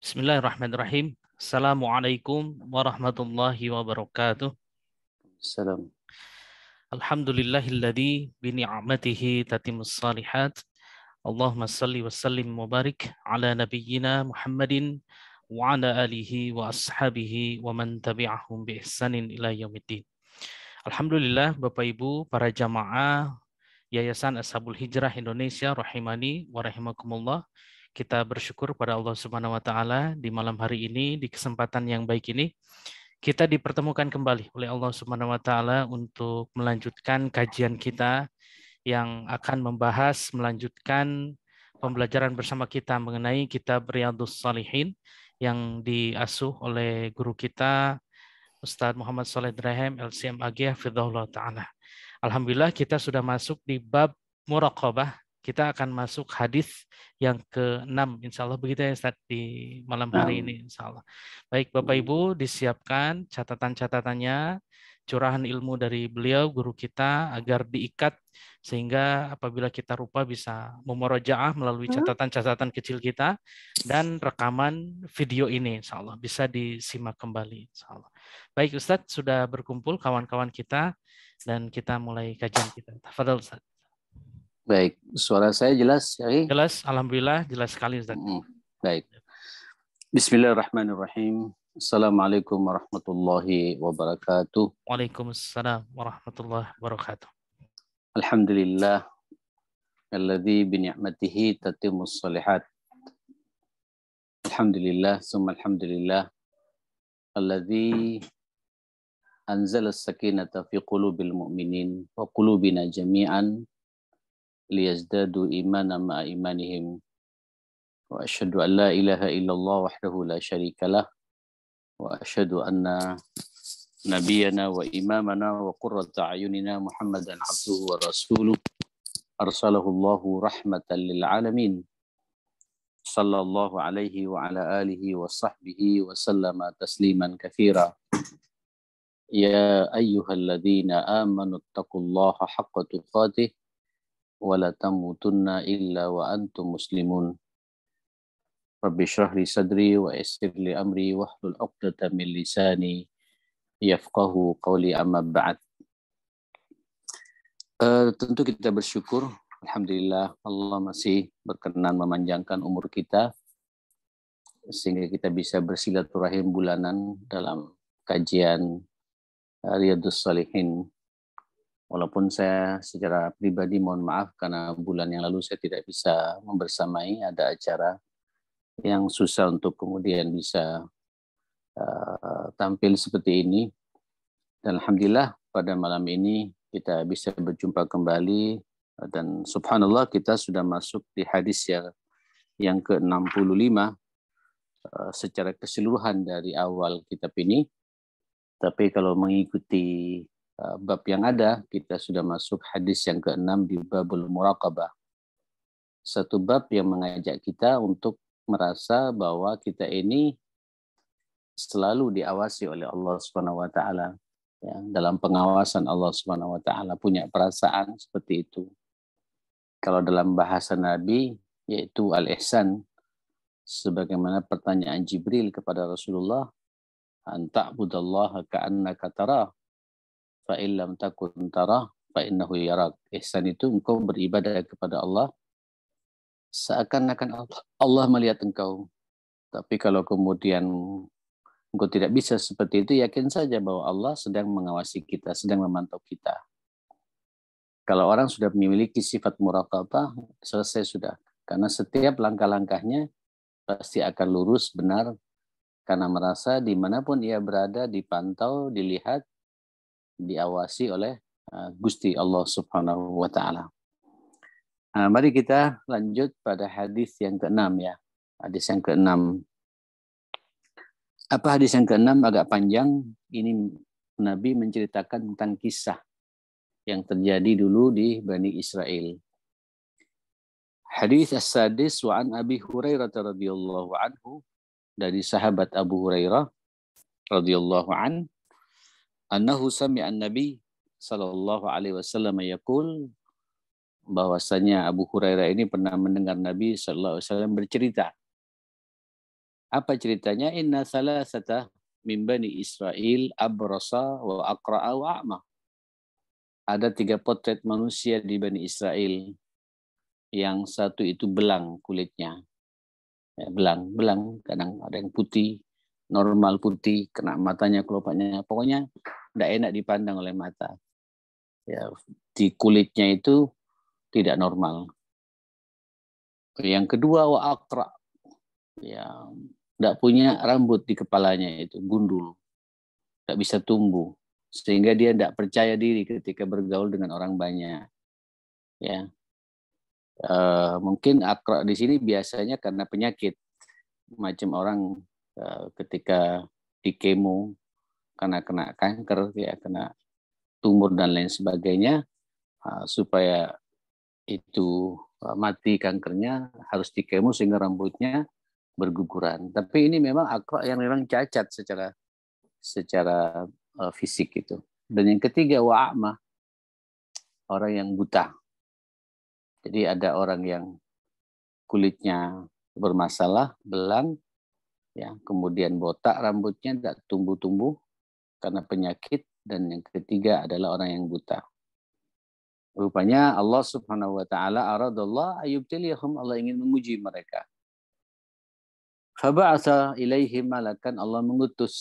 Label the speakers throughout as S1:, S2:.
S1: Bismillahirrahmanirrahim. Assalamualaikum warahmatullahi wabarakatuh. Salam. Alhamdulillahilladzi bi ni'matihi tatimus salihat. Allahumma salli wa sallim mubarik ala nabiyyina Muhammadin wa ala alihi wa ashabihi wa man tabi'ahum bi ihsanin ila yaumiddin. Alhamdulillah Bapak Ibu para jamaah Yayasan Ashabul Hijrah Indonesia rahimani wa rahimakumullah. Kita bersyukur pada Allah Subhanahu wa taala di malam hari ini di kesempatan yang baik ini kita dipertemukan kembali oleh Allah Subhanahu wa taala untuk melanjutkan kajian kita yang akan membahas melanjutkan pembelajaran bersama kita mengenai kitab Riyadhus Salihin yang diasuh oleh guru kita Ustadz Muhammad Saleh LCM LCMAG Hafizahullah taala. Alhamdulillah kita sudah masuk di bab muraqabah kita akan masuk hadis yang ke-6 insya Allah begitu ya Ustaz di malam hari nah. ini insya Allah. Baik Bapak hmm. Ibu disiapkan catatan-catatannya curahan ilmu dari beliau guru kita agar diikat sehingga apabila kita rupa bisa memorojaah melalui hmm. catatan-catatan kecil kita dan rekaman video ini insya Allah bisa disimak kembali insya Allah. Baik Ustadz sudah berkumpul kawan-kawan kita dan kita mulai kajian kita. Tafadhol Ustadz.
S2: Baik, suara saya jelas, Syari? Jelas, alhamdulillah jelas sekali, Ustaz. Hmm, baik. Bismillahirrahmanirrahim. Assalamualaikum warahmatullahi wabarakatuh.
S1: Waalaikumsalam warahmatullahi wabarakatuh.
S2: Alhamdulillah alladzi bi ni'matihi salihat. Alhamdulillah summa alhamdulillah alladzi anzala as-sakinata fi qulubil mu'minin wa qulubina jami'an ليزدادوا إيمانا مع إيمانهم وأشهد أن لا إله إلا الله وحده لا شريك له وأشهد أن نبينا وإمامنا وقرة أعيننا محمدا عبده ورسوله أرسله الله رحمة للعالمين صلى الله عليه وعلى آله وصحبه وسلم تسليما كثيرا يا أيها الذين آمنوا اتقوا الله حق تقاته ولا تموتن إلا وأنتم مسلمون رب اشرح لي صدري ويسر لي أمري واحلل عقدة من لساني يفقه قولي أما بعد Uh, tentu kita bersyukur, Alhamdulillah Allah masih berkenan memanjangkan umur kita sehingga kita bisa bersilaturahim bulanan dalam kajian Riyadus Salihin Walaupun saya secara pribadi mohon maaf karena bulan yang lalu saya tidak bisa membersamai ada acara yang susah untuk kemudian bisa uh, tampil seperti ini. Dan alhamdulillah pada malam ini kita bisa berjumpa kembali dan subhanallah kita sudah masuk di hadis yang yang ke-65 uh, eh, secara keseluruhan dari awal kitab ini. Tapi kalau mengikuti Eh, bab yang ada, kita sudah masuk hadis yang ke-6 di babul muraqabah. Satu bab yang mengajak kita untuk merasa bahwa kita ini selalu diawasi oleh Allah Subhanahu wa taala. Ya, dalam pengawasan Allah Subhanahu wa taala punya perasaan seperti itu. Kalau dalam bahasa Nabi yaitu al-ihsan sebagaimana pertanyaan Jibril kepada Rasulullah, "Anta budallaha ka'annaka tarah." fa illam takun tarah fa innahu yarak. Ihsan itu engkau beribadah kepada Allah seakan-akan Allah, melihat engkau. Tapi kalau kemudian engkau tidak bisa seperti itu, yakin saja bahwa Allah sedang mengawasi kita, sedang memantau kita. Kalau orang sudah memiliki sifat muraqabah, selesai sudah. Karena setiap langkah-langkahnya pasti akan lurus, benar, karena merasa dimanapun ia berada, dipantau, dilihat, diawasi oleh uh, Gusti Allah Subhanahu wa taala. Nah, mari kita lanjut pada hadis yang keenam ya. Hadis yang keenam. Apa hadis yang keenam agak panjang? Ini Nabi menceritakan tentang kisah yang terjadi dulu di Bani Israel. Hadis as-sadis wa an Abi Hurairah radhiyallahu anhu dari sahabat Abu Hurairah radhiyallahu an annahu sami'an nabi sallallahu alaihi wasallam yaqul bahwasanya Abu Hurairah ini pernah mendengar Nabi sallallahu alaihi wasallam bercerita. Apa ceritanya? Inna salasata min bani Israel abrasa wa aqra'a wa a'ma. Ada tiga potret manusia di Bani Israel. Yang satu itu belang kulitnya. Ya, belang, belang. Kadang ada yang putih, normal putih, kena matanya, kelopaknya. Pokoknya tidak enak dipandang oleh mata. Ya, di kulitnya itu tidak normal. Yang kedua wa akra. Ya, tidak punya rambut di kepalanya itu gundul. Tidak bisa tumbuh sehingga dia tidak percaya diri ketika bergaul dengan orang banyak. Ya. E, mungkin akra di sini biasanya karena penyakit macam orang e, ketika di kemo karena kena kanker, ya kena tumor dan lain sebagainya, ah, supaya itu ah, mati kankernya harus dikemo sehingga rambutnya berguguran. Tapi ini memang akro yang memang cacat secara secara ah, fisik itu. Dan yang ketiga wa'ama orang yang buta. Jadi ada orang yang kulitnya bermasalah, belang, ya kemudian botak rambutnya tidak tumbuh-tumbuh karena penyakit dan yang ketiga adalah orang yang buta. Rupanya Allah Subhanahu wa taala aradallah ayubtiliyahum Allah ingin menguji mereka. Faba'atha ilaihi malakan Allah mengutus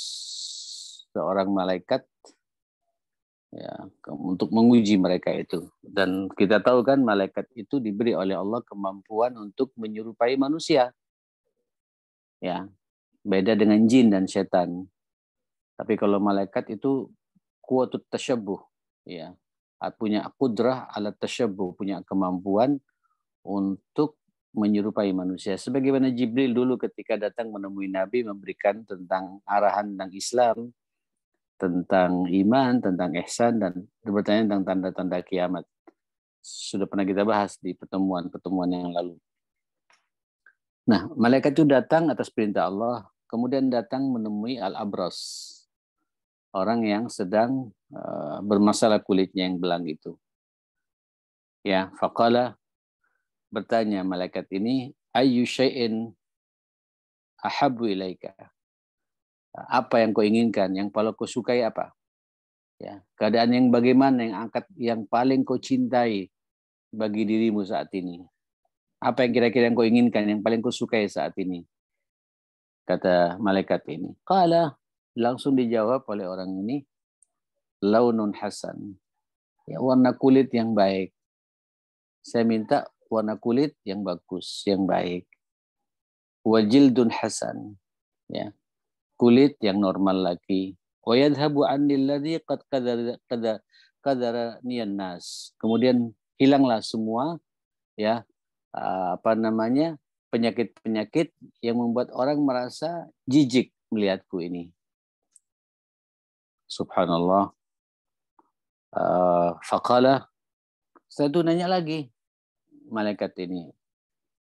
S2: seorang malaikat ya untuk menguji mereka itu dan kita tahu kan malaikat itu diberi oleh Allah kemampuan untuk menyerupai manusia ya beda dengan jin dan setan tapi kalau malaikat itu kuatut tersebut, ya. Punya kudrah alat tersebut punya kemampuan untuk menyerupai manusia. Sebagaimana Jibril dulu ketika datang menemui Nabi memberikan tentang arahan tentang Islam, tentang iman, tentang ihsan, dan bertanya tentang tanda-tanda kiamat. Sudah pernah kita bahas di pertemuan-pertemuan yang lalu. Nah, malaikat itu datang atas perintah Allah, kemudian datang menemui Al-Abras orang yang sedang uh, bermasalah kulitnya yang belang itu. Ya, faqala bertanya malaikat ini, ayu syai'in ahabu ilaika. Apa yang kau inginkan, yang paling kau sukai apa? Ya, keadaan yang bagaimana yang angkat yang paling kau cintai bagi dirimu saat ini? Apa yang kira-kira yang kau inginkan, yang paling kau sukai saat ini? Kata malaikat ini. Qala langsung dijawab oleh orang ini launun hasan. Ya, warna kulit yang baik. Saya minta warna kulit yang bagus, yang baik. Wajil Dun hasan. Ya. Kulit yang normal lagi. Wa yadhabu anni kadar kadar kadar nas. Kemudian hilanglah semua ya eh, apa namanya penyakit-penyakit yang membuat orang merasa jijik melihatku ini subhanallah uh, faqala saya tuh nanya lagi malaikat ini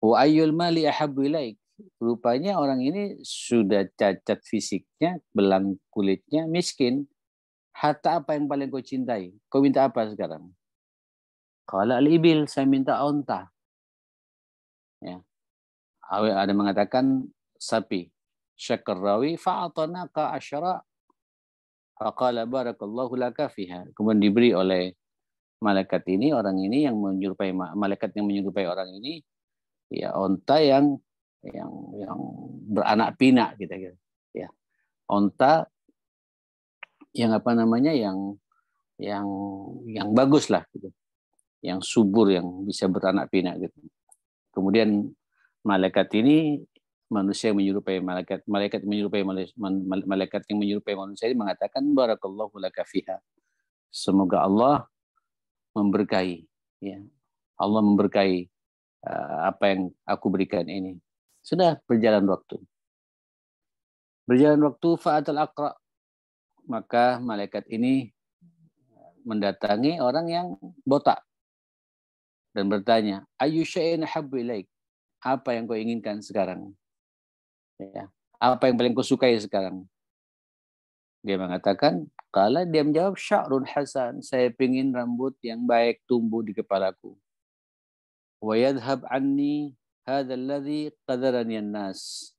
S2: wa ayyul mali ahabbu ilaik rupanya orang ini sudah cacat fisiknya belang kulitnya miskin harta apa yang paling kau cintai kau minta apa sekarang kalau al-ibil saya minta onta ya ada mengatakan sapi syakar rawi fa'atanaka asyara Faqala barakallahu laka fiha. Kemudian diberi oleh malaikat ini, orang ini yang menyerupai malaikat yang menyerupai orang ini ya onta yang yang yang beranak pinak gitu, gitu. ya. Onta yang apa namanya yang yang yang bagus lah gitu. Yang subur yang bisa beranak pinak gitu. Kemudian malaikat ini manusia yang menyerupai malaikat, malaikat menyerupai malaikat, malaikat yang menyerupai manusia ini mengatakan barakallahu laka fiha. Semoga Allah memberkahi ya. Allah memberkahi eh, apa yang aku berikan ini. Sudah berjalan waktu. Berjalan waktu fa'atul aqra maka malaikat ini mendatangi orang yang botak dan bertanya, "Ayu syai'in habbu ilaik?" Apa yang kau inginkan sekarang? Ya. Apa yang paling kau sukai sekarang? Dia mengatakan, kala dia menjawab, sya'run hasan, saya ingin rambut yang baik tumbuh di kepalaku. Wa yadhab anni hadha alladhi yang nas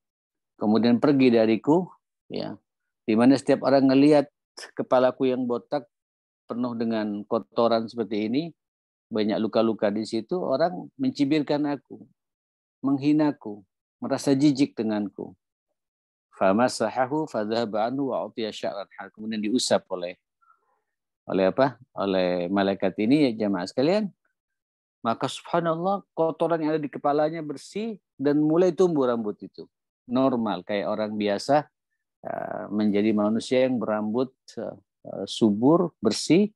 S2: Kemudian pergi dariku, ya, di mana setiap orang ngelihat kepalaku yang botak penuh dengan kotoran seperti ini, banyak luka-luka di situ, orang mencibirkan aku, menghinaku merasa jijik denganku. Famasahahu fadhahaba anhu wa utiya Kemudian diusap oleh oleh apa? Oleh malaikat ini ya jamaah sekalian. Maka subhanallah kotoran yang ada di kepalanya bersih dan mulai tumbuh rambut itu. Normal kayak orang biasa eh, menjadi manusia yang berambut eh, subur, bersih,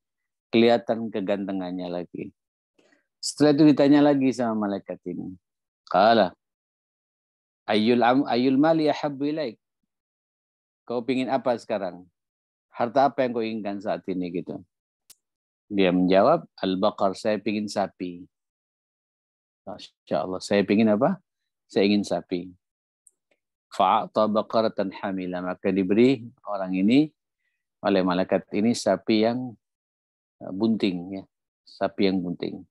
S2: kelihatan kegantengannya lagi. Setelah itu ditanya lagi sama malaikat ini. kalah. Ayul am, ayul mali ahabbu ilaik. Kau pingin apa sekarang? Harta apa yang kau inginkan saat ini gitu? Dia menjawab, Al-Baqar, saya pingin sapi. Masya Allah, saya pingin apa? Saya ingin sapi. Fa'ata baqaratan hamila. Maka diberi orang ini oleh malaikat ini sapi yang eh, bunting. ya Sapi yang bunting.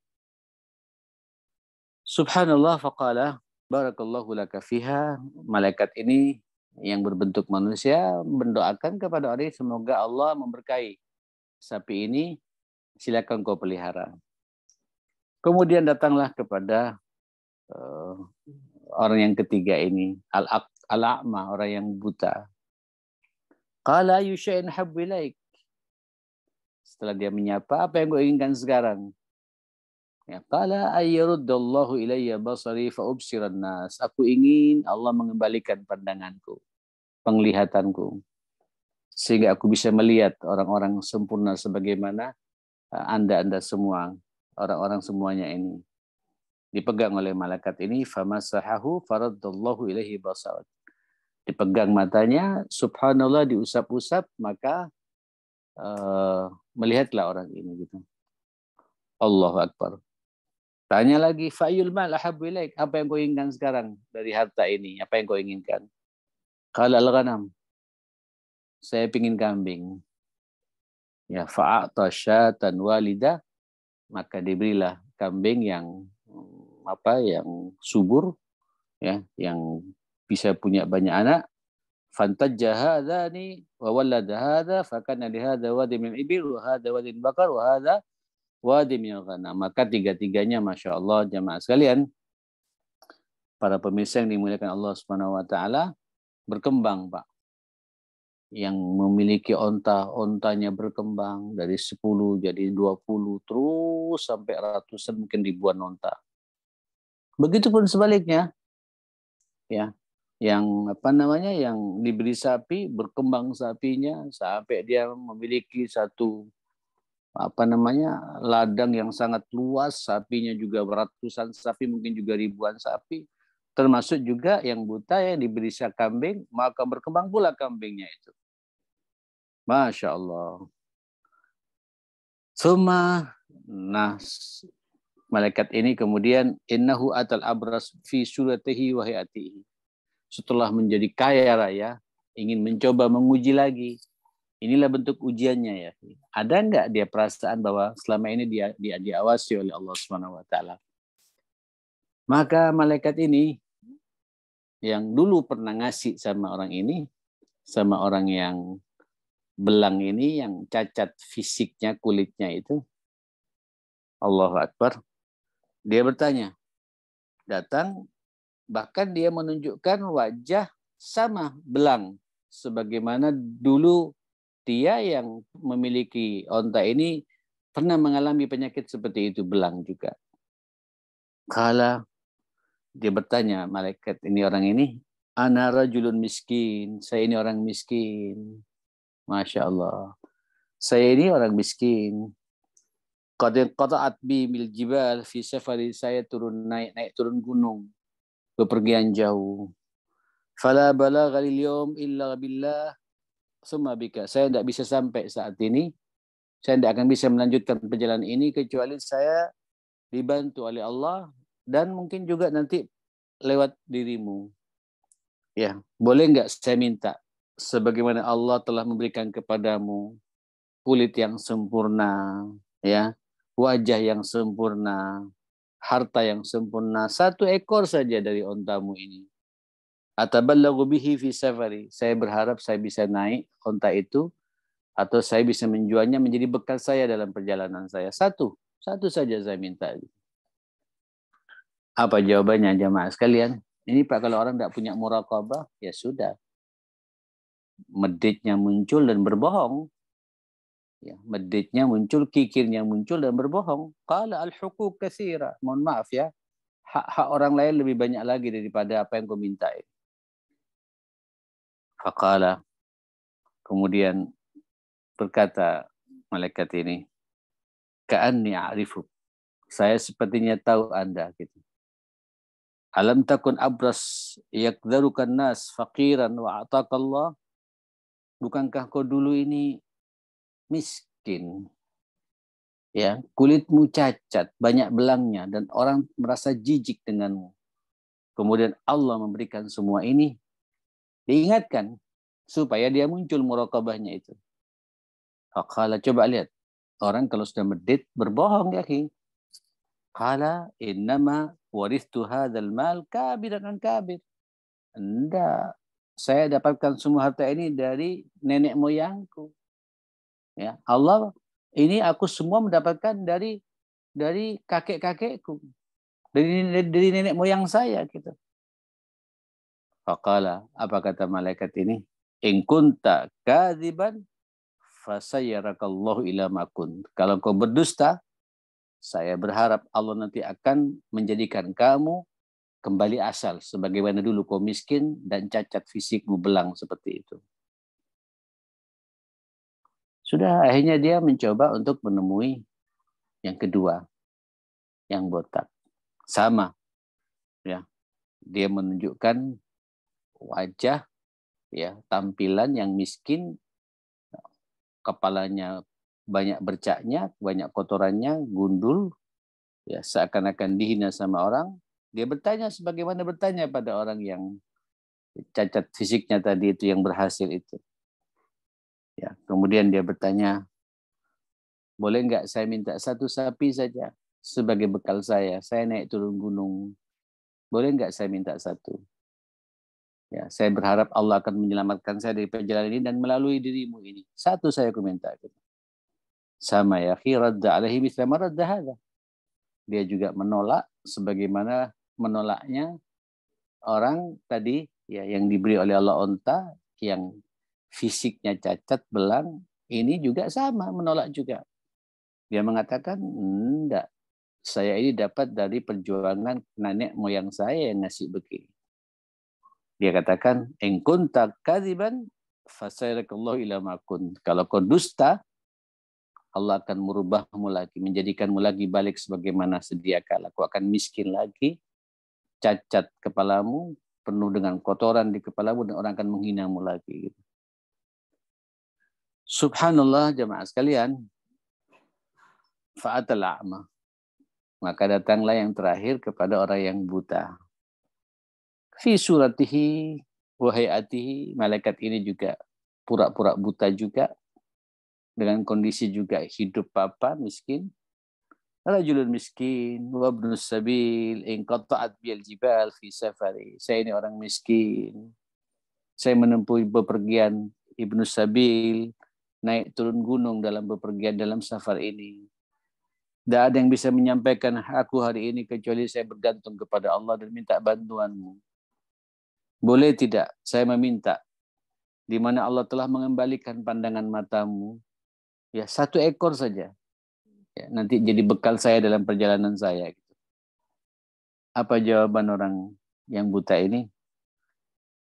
S2: Subhanallah faqala Barakallahu lakafiha Malaikat ini yang berbentuk manusia mendoakan kepada Ori semoga Allah memberkahi sapi ini silakan kau pelihara. Kemudian datanglah kepada uh, orang yang ketiga ini al-a'ma al orang yang buta. Qala yusha'in habbilaik. Setelah dia menyapa, apa yang kau inginkan sekarang? Ya, qala ayyaruddallahu ilayya basari fa ubsiran nas. Aku ingin Allah mengembalikan pandanganku, penglihatanku sehingga aku bisa melihat orang-orang sempurna sebagaimana eh, Anda-anda semua, orang-orang semuanya ini dipegang oleh malaikat ini famasahahu faradallahu ilaihi basar. Dipegang matanya, subhanallah diusap-usap maka uh, melihatlah orang ini gitu. Allahu akbar. Tanya lagi, fa'yul mal ahabu ilaik. Apa yang kau inginkan sekarang dari harta ini? Apa yang kau inginkan? Kalau al-ghanam. Saya ingin kambing. Ya fa'ata syatan walida. Maka diberilah kambing yang apa yang subur ya yang bisa punya banyak anak fantajja hadani wa wallada hadha fakana li hadha wadi min ibil wa hadha wadin bakar wa hadha Ya Maka tiga-tiganya Masya Allah jamaah sekalian, para pemirsa yang dimuliakan Allah Subhanahu wa taala berkembang, Pak. Yang memiliki onta, ontanya berkembang dari 10 jadi 20 terus sampai ratusan mungkin ribuan onta. Begitupun sebaliknya. Ya, yang apa namanya yang diberi sapi berkembang sapinya sampai dia memiliki satu apa namanya ladang yang sangat luas, sapinya juga ratusan sapi, mungkin juga ribuan sapi. Termasuk juga yang buta ya diberi sah kambing, maka berkembang pula kambingnya itu. Masya Allah. semua nas malaikat ini kemudian innahu atal abras fi suratihi wa Setelah menjadi kaya raya, ingin mencoba menguji lagi Inilah bentuk ujiannya ya. Ada nggak dia perasaan bahwa selama ini dia, dia diawasi oleh Allah Subhanahu wa taala? Maka malaikat ini yang dulu pernah ngasih sama orang ini, sama orang yang belang ini yang cacat fisiknya kulitnya itu Allah Akbar dia bertanya datang bahkan dia menunjukkan wajah sama belang sebagaimana dulu dia yang memiliki onta ini pernah mengalami penyakit seperti itu belang juga. Kala dia bertanya malaikat ini orang ini, ana rajulun miskin, saya ini orang miskin. Masya Allah. Saya ini orang miskin. Qata'at bi mil jibal fi safari saya turun naik naik turun gunung bepergian jauh. Fala balagha illa billah bika Saya tidak bisa sampai saat ini. Saya tidak akan bisa melanjutkan perjalanan ini kecuali saya dibantu oleh Allah dan mungkin juga nanti lewat dirimu. Ya, boleh nggak saya minta sebagaimana Allah telah memberikan kepadamu kulit yang sempurna, ya, wajah yang sempurna, harta yang sempurna, satu ekor saja dari ontamu ini. Atau bihi fi safari. Saya berharap saya bisa naik kontak itu atau saya bisa menjualnya menjadi bekal saya dalam perjalanan saya. Satu, satu saja saya minta. Apa jawabannya jemaah sekalian? Ini Pak kalau orang tidak punya muraqabah, ya sudah. Meditnya muncul dan berbohong. Ya, meditnya muncul, kikirnya muncul dan berbohong. Qala al-hukuk kasira. Mohon maaf ya. Hak-hak orang lain lebih banyak lagi daripada apa yang kau minta. Ini. Faqala. Kemudian berkata malaikat ini, Ka'anni a'rifuk. Saya sepertinya tahu Anda. Gitu. Alam takun abras yakdarukan nas faqiran wa Allah. Bukankah kau dulu ini miskin? Ya, kulitmu cacat, banyak belangnya dan orang merasa jijik denganmu. Kemudian Allah memberikan semua ini Diingatkan supaya dia muncul muraqabahnya itu. Fakala coba lihat. Orang kalau sudah medit berbohong ya, Ki. Kala innama waristu dal mal kabir dan kabir. Enggak. Saya dapatkan semua harta ini dari nenek moyangku. Ya, Allah ini aku semua mendapatkan dari dari kakek-kakekku. Dari, dari nenek moyang saya gitu. Faqala, apa kata malaikat ini? In kunta kadiban fasayyarakallahu ila makun. Kalau kau berdusta, saya berharap Allah nanti akan menjadikan kamu kembali asal sebagaimana dulu kau miskin dan cacat fisikmu belang seperti itu. Sudah akhirnya dia mencoba untuk menemui yang kedua yang botak. Sama. Ya. Dia menunjukkan wajah ya tampilan yang miskin kepalanya banyak bercaknya banyak kotorannya gundul ya seakan-akan dihina sama orang dia bertanya sebagaimana bertanya pada orang yang cacat fisiknya tadi itu yang berhasil itu ya kemudian dia bertanya boleh nggak saya minta satu sapi saja sebagai bekal saya saya naik turun gunung boleh nggak saya minta satu Ya, saya berharap Allah akan menyelamatkan saya dari perjalanan ini dan melalui dirimu ini. Satu saya komentar. Gitu. Sama ya, khiradda alaihi misla maradda Dia juga menolak sebagaimana menolaknya orang tadi ya yang diberi oleh Allah onta yang fisiknya cacat belang ini juga sama menolak juga. Dia mengatakan enggak saya ini dapat dari perjuangan nenek moyang saya yang ngasih begini dia katakan, "In kunta kadiban fasairakallahu ila ma Kalau kau dusta, Allah akan merubahmu lagi, menjadikanmu lagi balik sebagaimana sedia kala. Kau akan miskin lagi, cacat kepalamu, penuh dengan kotoran di kepalamu dan orang akan menghinamu lagi. Gitu. Subhanallah jemaah sekalian. Fa'atal a'ma. Maka datanglah yang terakhir kepada orang yang buta. Fi suratihi wahai'atihi malaikat ini juga pura-pura buta juga dengan kondisi juga hidup papa miskin. Rajulun miskin wa ibnus sabil in qata'at bil jibal fi safari. Saya ini orang miskin. Saya menempuh bepergian ibnu sabil naik turun gunung dalam bepergian dalam safar ini. Tidak ada yang bisa menyampaikan aku hari ini kecuali saya bergantung kepada Allah dan minta bantuanmu. Boleh tidak saya meminta di mana Allah telah mengembalikan pandangan matamu ya satu ekor saja. Ya, nanti jadi bekal saya dalam perjalanan saya gitu. Apa jawaban orang yang buta ini?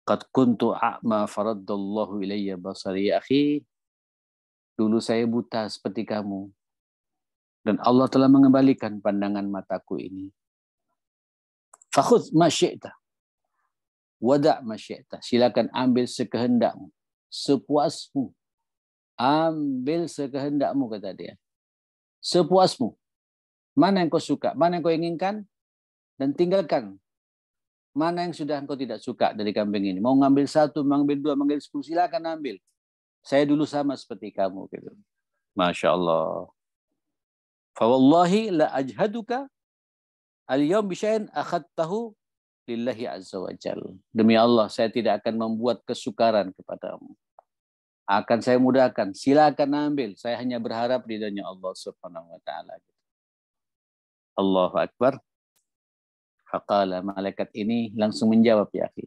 S2: Qad kuntu a'ma faraddallahu ilayya basari ya akhi. Dulu saya buta seperti kamu. Dan Allah telah mengembalikan pandangan mataku ini. Fakhudh ma Wada' masyaitah. Silakan ambil sekehendakmu. Sepuasmu. Ambil sekehendakmu, kata dia. Sepuasmu. Mana yang kau suka, mana yang kau inginkan, dan tinggalkan. Mana yang sudah kau tidak suka dari kambing ini. Mau ngambil satu, mau ngambil dua, mau ngambil sepuluh, silakan ambil. Saya dulu sama seperti kamu. Gitu. Masya Allah. Fawallahi la ajhaduka al-yawm bisya'in akhattahu lillahi azza wajal. Demi Allah, saya tidak akan membuat kesukaran kepadamu. Akan saya mudahkan. Silakan ambil. Saya hanya berharap ridhonya Allah subhanahu wa ta'ala. Allahu Akbar. Faqala malaikat ini langsung menjawab ya akhi.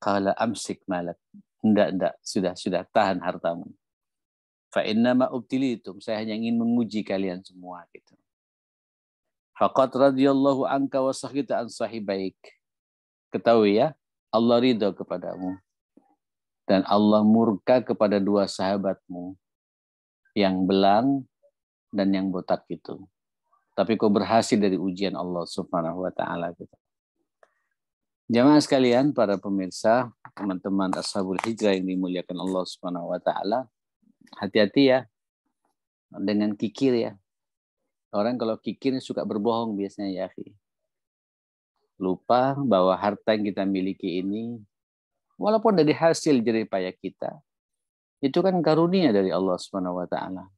S2: Qala amsik malak. tidak tidak. Sudah, sudah. Tahan hartamu. Fa innama ubtilitum. Saya hanya ingin menguji kalian semua. Gitu. Faqat radhiyallahu anka wa sahita an sahibaik. Ketahui ya, Allah ridho kepadamu. Dan Allah murka kepada dua sahabatmu. Yang belang dan yang botak itu. Tapi kau berhasil dari ujian Allah subhanahu wa ta'ala. Gitu. Jamaah sekalian, para pemirsa, teman-teman Ashabul Hijrah yang dimuliakan Allah subhanahu wa ta'ala. Hati-hati ya dengan kikir ya. Orang kalau kikir suka berbohong biasanya ya lupa bahwa harta yang kita miliki ini walaupun dari hasil jerih payah kita itu kan karunia dari Allah Subhanahu wa taala.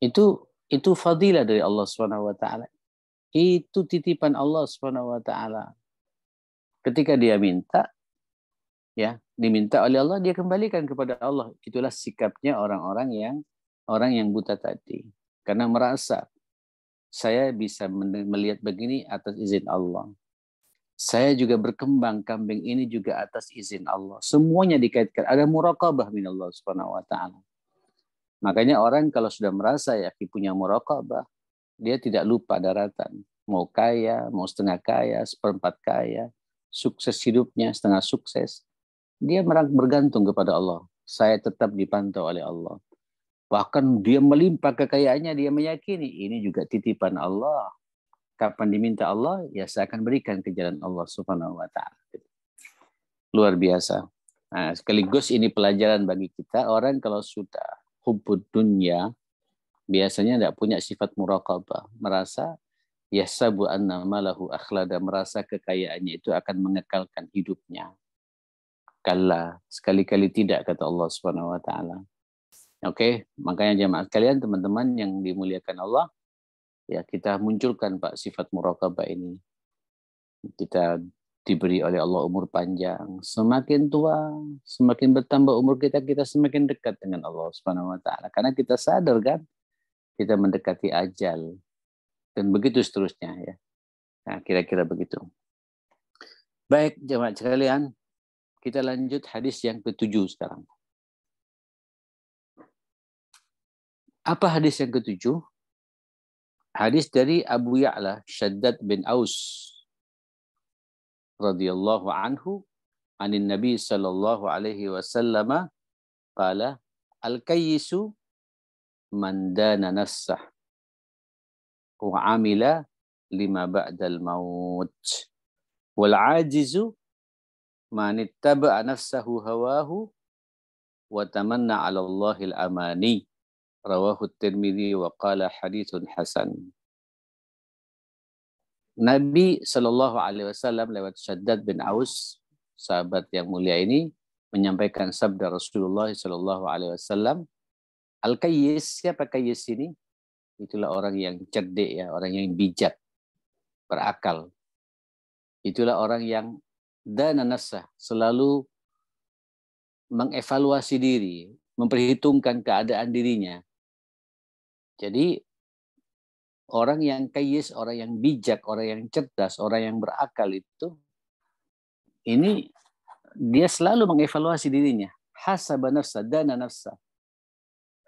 S2: Itu itu fadilah dari Allah Subhanahu wa taala. Itu titipan Allah Subhanahu wa taala. Ketika dia minta ya, diminta oleh Allah dia kembalikan kepada Allah. Itulah sikapnya orang-orang yang orang yang buta tadi karena merasa saya bisa melihat begini atas izin Allah. Saya juga berkembang kambing ini juga atas izin Allah. Semuanya dikaitkan. Ada murakabah min Allah subhanahu wa ta'ala. Makanya orang kalau sudah merasa ya punya murakabah, dia tidak lupa daratan. Mau kaya, mau setengah kaya, seperempat kaya, sukses hidupnya, setengah sukses. Dia bergantung kepada Allah. Saya tetap dipantau oleh Allah Bahkan dia melimpah kekayaannya, dia meyakini ini juga titipan Allah. Kapan diminta Allah, ya saya akan berikan ke jalan Allah Subhanahu wa taala. Luar biasa. Nah, sekaligus ini pelajaran bagi kita orang kalau sudah hubud dunia biasanya tidak punya sifat muraqabah, merasa ya sabu anna malahu akhlada merasa kekayaannya itu akan mengekalkan hidupnya. Kalla sekali-kali tidak kata Allah Subhanahu wa taala. Oke, okay? makanya jemaat kalian teman-teman yang dimuliakan Allah, ya kita munculkan Pak sifat muraqabah ini. Kita diberi oleh Allah umur panjang. Semakin tua, semakin bertambah umur kita, kita semakin dekat dengan Allah Subhanahu wa taala. Karena kita sadar kan kita mendekati ajal. Dan begitu seterusnya ya. Nah, kira-kira begitu. Baik, jemaat sekalian, kita lanjut hadis yang ketujuh sekarang. Apa hadis yang ketujuh? Hadis dari Abu Ya'la Shaddad bin Aus radhiyallahu anhu anin Nabi sallallahu alaihi wasallam qala al-kayyisu man dana nafsah wa amila lima ba'dal maut wal ajizu man ittaba'a nafsahu hawahu wa tamanna 'ala Allahil amani rawahu Tirmidzi wa qala haditsun hasan. Nabi Shallallahu Alaihi Wasallam lewat Shaddad bin Aus, sahabat yang mulia ini, menyampaikan sabda Rasulullah Shallallahu Alaihi Wasallam, al kayyis siapa kayyis ini? Itulah orang yang cerdik ya, orang yang bijak, berakal. Itulah orang yang dana nasah selalu mengevaluasi diri, memperhitungkan keadaan dirinya, jadi orang yang kayis, orang yang bijak, orang yang cerdas, orang yang berakal itu ini dia selalu mengevaluasi dirinya. Hasaba nafsa, dana nafsa.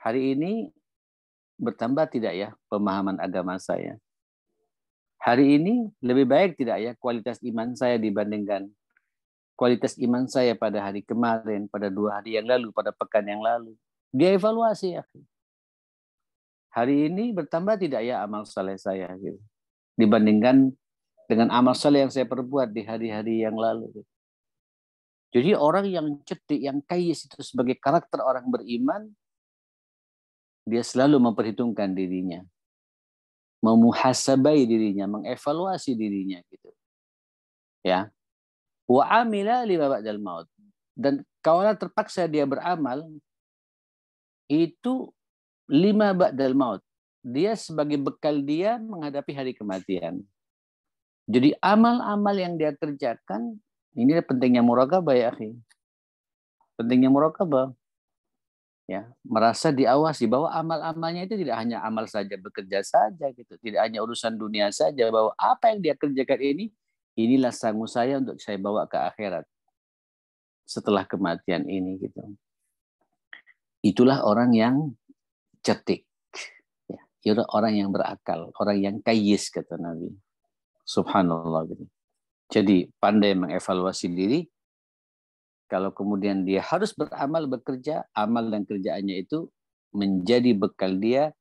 S2: Hari ini bertambah tidak ya pemahaman agama saya? Hari ini lebih baik tidak ya kualitas iman saya dibandingkan kualitas iman saya pada hari kemarin, pada dua hari yang lalu, pada pekan yang lalu. Dia evaluasi ya hari ini bertambah tidak ya amal saleh saya gitu. Dibandingkan dengan amal saleh yang saya perbuat di hari-hari yang lalu. Gitu. Jadi orang yang cerdik, yang kaya itu sebagai karakter orang beriman, dia selalu memperhitungkan dirinya, memuhasabai dirinya, mengevaluasi dirinya gitu. Ya. Wa amila li maut. Dan kalau terpaksa dia beramal itu lima ba'dal maut. Dia sebagai bekal dia menghadapi hari kematian. Jadi amal-amal yang dia kerjakan, ini pentingnya muraqabah ya, akhi. Pentingnya muraqabah. Ya, merasa diawasi bahwa amal-amalnya itu tidak hanya amal saja, bekerja saja gitu. Tidak hanya urusan dunia saja bahwa apa yang dia kerjakan ini inilah sanggup saya untuk saya bawa ke akhirat setelah kematian ini gitu. Itulah orang yang cetik. Ya, Yaudah orang yang berakal, orang yang kayis kata Nabi. Subhanallah. Gitu. Jadi pandai mengevaluasi diri. Kalau kemudian dia harus beramal, bekerja, amal dan kerjaannya itu menjadi bekal dia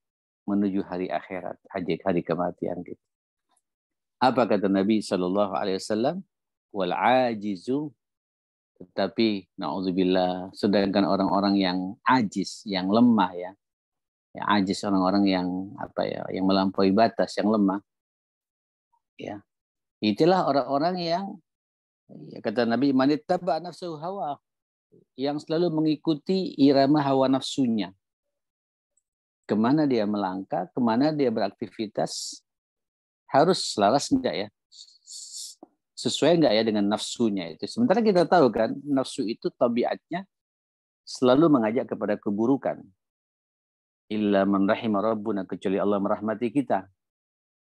S2: menuju hari akhirat, hari, hari kematian gitu. Apa kata Nabi Shallallahu Alaihi Wal ajizu tetapi naudzubillah sedangkan orang-orang yang ajis yang lemah ya ya, ajis orang-orang yang apa ya yang melampaui batas yang lemah ya itulah orang-orang yang ya kata Nabi manit taba nafsu hawa yang selalu mengikuti irama hawa nafsunya kemana dia melangkah kemana dia beraktivitas harus selaras enggak ya sesuai enggak ya dengan nafsunya itu sementara kita tahu kan nafsu itu tabiatnya selalu mengajak kepada keburukan Illa man rahima rabbuna kecuali Allah merahmati kita.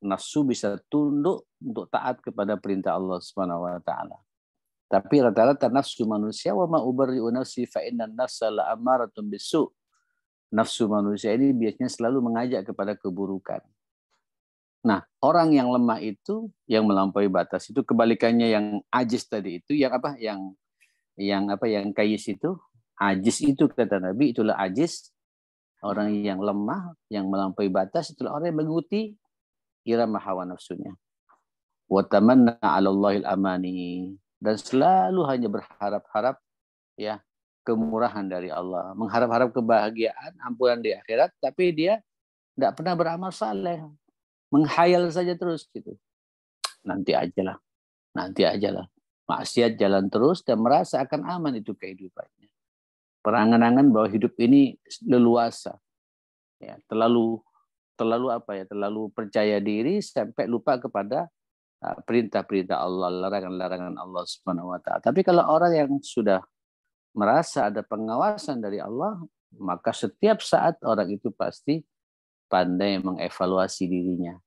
S2: Nafsu bisa tunduk untuk taat kepada perintah Allah Subhanahu wa taala. Tapi rata-rata nafsu manusia wa ma ubarri'u nafsi fa inna nafsa la amaratun bisu. Nafsu manusia ini biasanya selalu mengajak kepada keburukan. Nah, orang yang lemah itu, yang melampaui batas itu kebalikannya yang ajis tadi itu, yang apa? Yang yang apa? Yang kayis itu, ajis itu kata Nabi itulah ajis Orang yang lemah, yang melampaui batas, itulah orang yang mengikuti irama hawa nafsunya. Watamanna amani. Dan selalu hanya berharap-harap ya kemurahan dari Allah. Mengharap-harap kebahagiaan, ampunan di akhirat, tapi dia tidak pernah beramal saleh. Menghayal saja terus gitu. Nanti ajalah. Nanti ajalah. Maksiat jalan terus dan merasa akan aman itu kehidupannya perangan-angan bahwa hidup ini leluasa. Ya, terlalu terlalu apa ya? Terlalu percaya diri sampai lupa kepada uh, perintah-perintah Allah, larangan-larangan Allah Subhanahu wa taala. Tapi kalau orang yang sudah merasa ada pengawasan dari Allah, maka setiap saat orang itu pasti pandai mengevaluasi dirinya.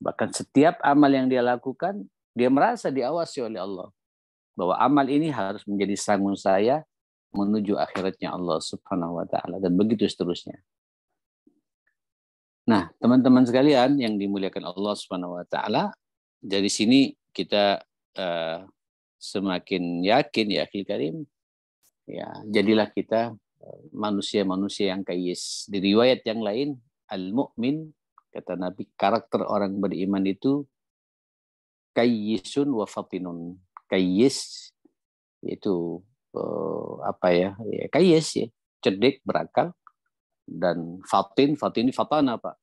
S2: Bahkan setiap amal yang dia lakukan, dia merasa diawasi oleh Allah. Bahwa amal ini harus menjadi sanggung saya menuju akhiratnya Allah Subhanahu wa taala dan begitu seterusnya. Nah, teman-teman sekalian yang dimuliakan Allah Subhanahu wa taala, dari sini kita uh, semakin yakin ya akhir Karim ya jadilah kita eh, manusia-manusia yang kais. Di riwayat yang lain al-mukmin kata Nabi karakter orang beriman itu kayisun wa fatinun. Kayis yaitu Eh, apa ya, ya kayes ya, cerdik berakal dan fatin, fatin ini fatana pak,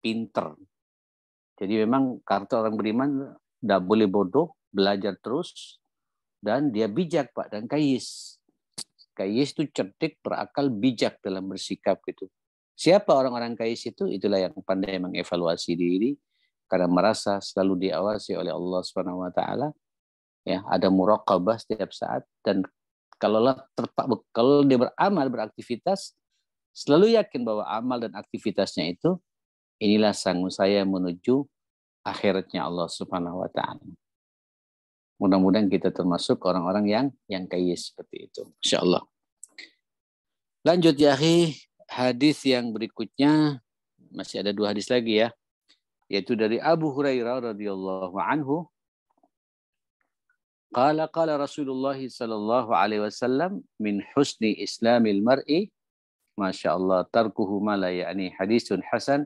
S2: pinter. Jadi memang kartu orang beriman tidak boleh bodoh, belajar terus dan dia bijak pak dan kayis. Kayis itu cerdik, berakal, bijak dalam bersikap gitu. Siapa orang-orang kais itu? Itulah yang pandai mengevaluasi diri karena merasa selalu diawasi oleh Allah Subhanahu wa taala. Ya, ada muraqabah setiap saat dan Kalaulah terpak kalau dia beramal beraktivitas, selalu yakin bahwa amal dan aktivitasnya itu inilah sanggup saya menuju akhiratnya Allah Subhanahu wa taala. Mudah-mudahan kita termasuk orang-orang yang yang kaya seperti itu. Insyaallah. Lanjut ya, hadis yang berikutnya masih ada dua hadis lagi ya, yaitu dari Abu Hurairah radhiyallahu anhu Qala qala Rasulullah sallallahu alaihi wasallam min husni islamil mar'i Masya Allah, tarkuhu la ya'ni hadisun hasan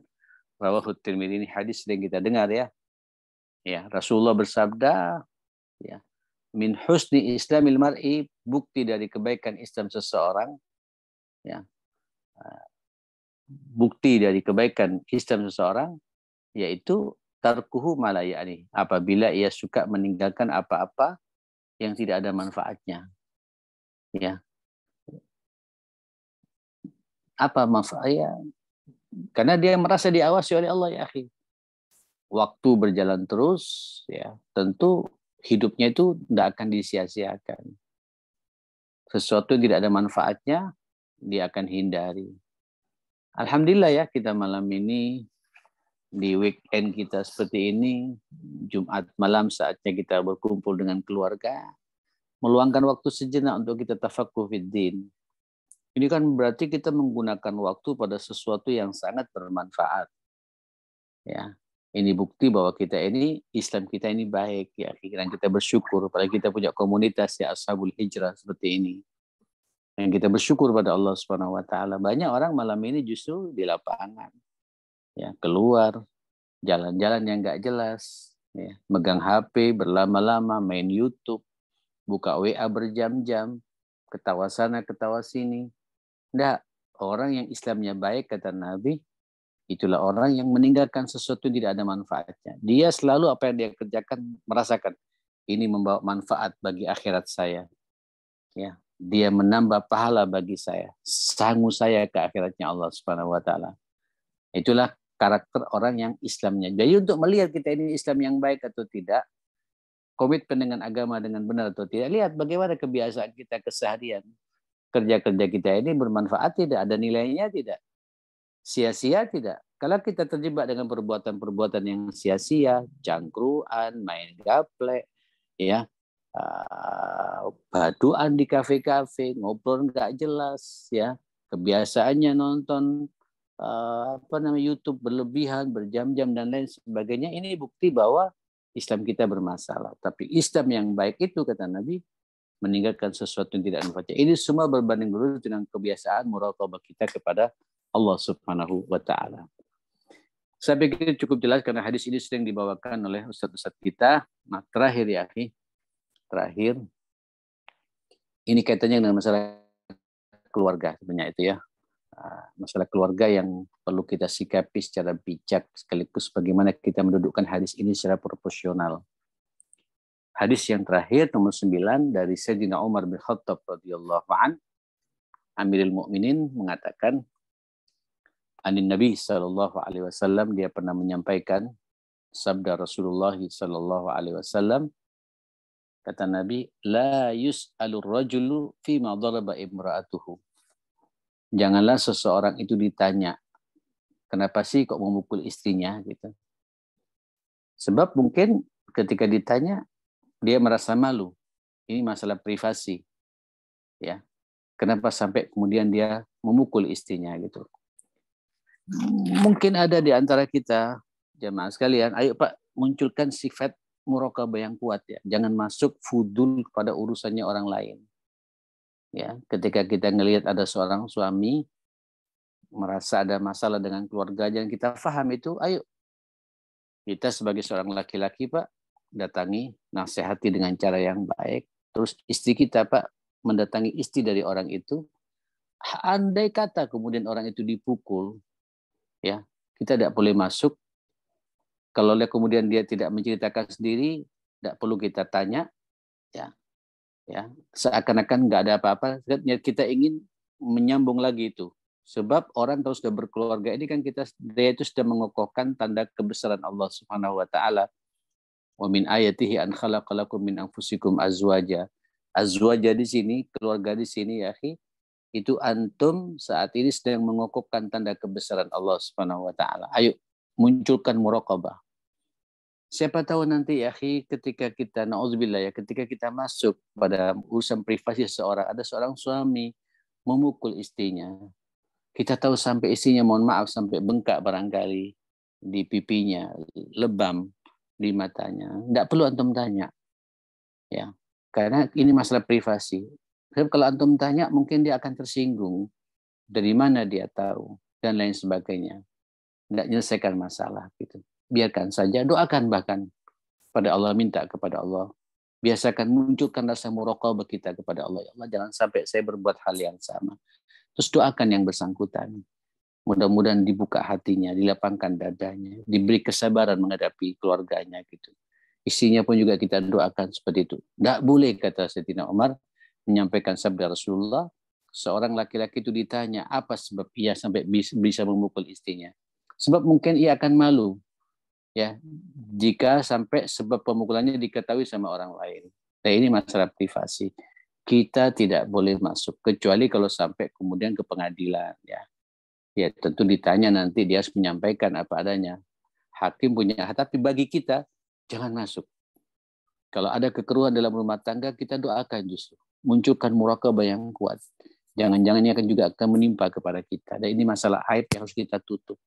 S2: rawahu Tirmidzi ini hadis yang kita dengar ya. Ya, Rasulullah bersabda ya, min husni islamil mar'i bukti dari kebaikan Islam seseorang ya. Bukti dari kebaikan Islam seseorang yaitu tarkuhu mala yakni apabila ia suka meninggalkan apa-apa yang tidak ada manfaatnya. Ya. Apa manfaatnya? Karena dia merasa diawasi oleh Allah ya, akhi. Waktu berjalan terus, ya tentu hidupnya itu tidak akan disia-siakan. Sesuatu yang tidak ada manfaatnya, dia akan hindari. Alhamdulillah ya kita malam ini di weekend kita seperti ini, Jumat malam saatnya kita berkumpul dengan keluarga, meluangkan waktu sejenak untuk kita tafakur fiddin. Ini kan berarti kita menggunakan waktu pada sesuatu yang sangat bermanfaat. Ya, ini bukti bahwa kita ini Islam kita ini baik ya pikiran kita bersyukur pada kita punya komunitas ya ashabul hijrah seperti ini yang kita bersyukur pada Allah Subhanahu wa taala. Banyak orang malam ini justru di lapangan ya keluar jalan-jalan yang nggak jelas ya megang HP berlama-lama main YouTube buka WA berjam-jam ketawa sana ketawa sini ndak orang yang Islamnya baik kata Nabi itulah orang yang meninggalkan sesuatu yang tidak ada manfaatnya dia selalu apa yang dia kerjakan merasakan ini membawa manfaat bagi akhirat saya ya dia menambah pahala bagi saya sanggup saya ke akhiratnya Allah Subhanahu wa taala itulah karakter orang yang Islamnya. Jadi untuk melihat kita ini Islam yang baik atau tidak, komitmen dengan agama dengan benar atau tidak, lihat bagaimana kebiasaan kita keseharian. Kerja-kerja kita ini bermanfaat tidak, ada nilainya tidak, sia-sia tidak. Kalau kita terjebak dengan perbuatan-perbuatan yang sia-sia, cangkruan, main gaplek, ya, uh, baduan di kafe-kafe, ngobrol nggak jelas, ya, kebiasaannya nonton Eh, apa namanya YouTube berlebihan, berjam-jam dan lain sebagainya, ini bukti bahwa Islam kita bermasalah. Tapi Islam yang baik itu kata Nabi meninggalkan sesuatu yang tidak manfaat. Ini semua berbanding lurus dengan kebiasaan moral muraqabah kita kepada Allah Subhanahu wa taala. Saya pikir cukup jelas karena hadis ini sering dibawakan oleh ustaz-ustaz kita. Nah, terakhir ya, akhi. Terakhir. Ini kaitannya dengan masalah keluarga sebenarnya itu ya. Ah, masalah keluarga yang perlu kita sikapi secara bijak sekaligus bagaimana kita mendudukkan hadis ini secara proporsional. Hadis yang terakhir nomor 9 dari Sayyidina Umar bin Khattab radhiyallahu an Amirul Mukminin mengatakan Anin Nabi Shallallahu Alaihi Wasallam dia pernah menyampaikan sabda Rasulullah Shallallahu Alaihi Wasallam kata Nabi la yus'alur rajulu fi ma daraba imraatuhu janganlah seseorang itu ditanya kenapa sih kok memukul istrinya gitu. Sebab mungkin ketika ditanya dia merasa malu. Ini masalah privasi. Ya. Kenapa sampai kemudian dia memukul istrinya gitu. Mungkin ada di antara kita jemaah sekalian, ayo Pak munculkan sifat murokabah yang kuat ya. Jangan masuk fudul pada urusannya orang lain ya ketika kita ngelihat ada seorang suami merasa ada masalah dengan keluarga dan kita paham itu ayo kita sebagai seorang laki-laki pak datangi nasihati dengan cara yang baik terus istri kita pak mendatangi istri dari orang itu andai kata kemudian orang itu dipukul ya kita tidak boleh masuk kalau kemudian dia tidak menceritakan sendiri tidak perlu kita tanya ya ya seakan-akan nggak ada apa-apa kita ingin menyambung lagi itu sebab orang kalau sudah berkeluarga ini kan kita dia itu sudah mengokohkan tanda kebesaran Allah Subhanahu wa taala wa min ayatihi an khalaqalakum min anfusikum azwaja azwaja di sini keluarga di sini ya akhi itu antum saat ini sedang mengokohkan tanda kebesaran Allah Subhanahu wa taala ayo munculkan muraqabah Siapa tahu nanti ya, ketika kita naudzubillah ya, ketika kita masuk pada urusan privasi seorang, ada seorang suami memukul istrinya. Kita tahu sampai istrinya mohon maaf sampai bengkak barangkali di pipinya, lebam di matanya. Tidak perlu antum tanya. Ya, karena ini masalah privasi. Sebab kalau antum tanya mungkin dia akan tersinggung. Dari mana dia tahu dan lain sebagainya. Tidak menyelesaikan masalah gitu biarkan saja, doakan bahkan pada Allah, minta kepada Allah. Biasakan munculkan rasa murokal kita kepada Allah. Ya Allah, jangan sampai saya berbuat hal yang sama. Terus doakan yang bersangkutan. Mudah-mudahan dibuka hatinya, dilapangkan dadanya, diberi kesabaran menghadapi keluarganya gitu. Isinya pun juga kita doakan seperti itu. Tidak boleh kata Sayyidina Umar menyampaikan sabda Rasulullah, seorang laki-laki itu ditanya apa sebab ia sampai bisa memukul istrinya. Sebab mungkin ia akan malu ya jika sampai sebab pemukulannya diketahui sama orang lain. Nah ini masalah privasi. Kita tidak boleh masuk kecuali kalau sampai kemudian ke pengadilan ya. Ya tentu ditanya nanti dia harus menyampaikan apa adanya. Hakim punya hak tapi bagi kita jangan masuk. Kalau ada kekeruhan dalam rumah tangga kita doakan justru munculkan murakabah yang kuat. Jangan-jangan ini akan juga akan menimpa kepada kita. Dan ini masalah aib yang harus kita tutup.